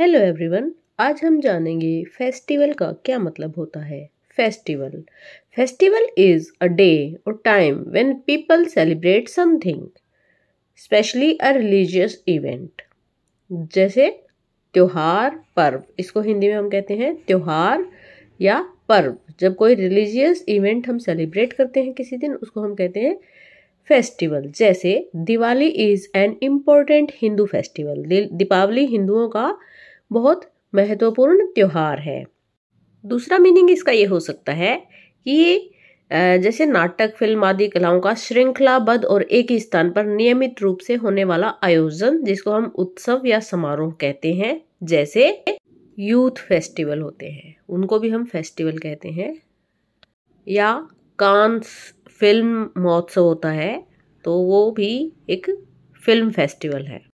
hello everyone आज हम जानेंगे फेस्टिवल का क्या मतलब होता है festival festival is a day और time when people celebrate something specially a religious event जैसे त्यौहार पर्व इसको हिंदी में हम कहते हैं त्यौहार या पर्व जब कोई रिलीजियस इवेंट हम सेलिब्रेट करते हैं किसी दिन उसको हम कहते हैं फेस्टिवल जैसे Diwali is an important Hindu festival Deepavali हिंदुओं का बहुत महत्वपूर्ण त्यौहार है दूसरा मीनिंग इसका ये हो सकता है कि ये जैसे नाटक फिल्म आदि कलाओं का श्रृंखलाबद्ध और एक ही स्थान पर नियमित रूप से होने वाला आयोजन जिसको हम उत्सव या समारोह कहते हैं जैसे यूथ फेस्टिवल होते हैं उनको भी हम फेस्टिवल कहते हैं या कांस फिल्म महोत्सव होता है तो वो भी एक फिल्म फेस्टिवल है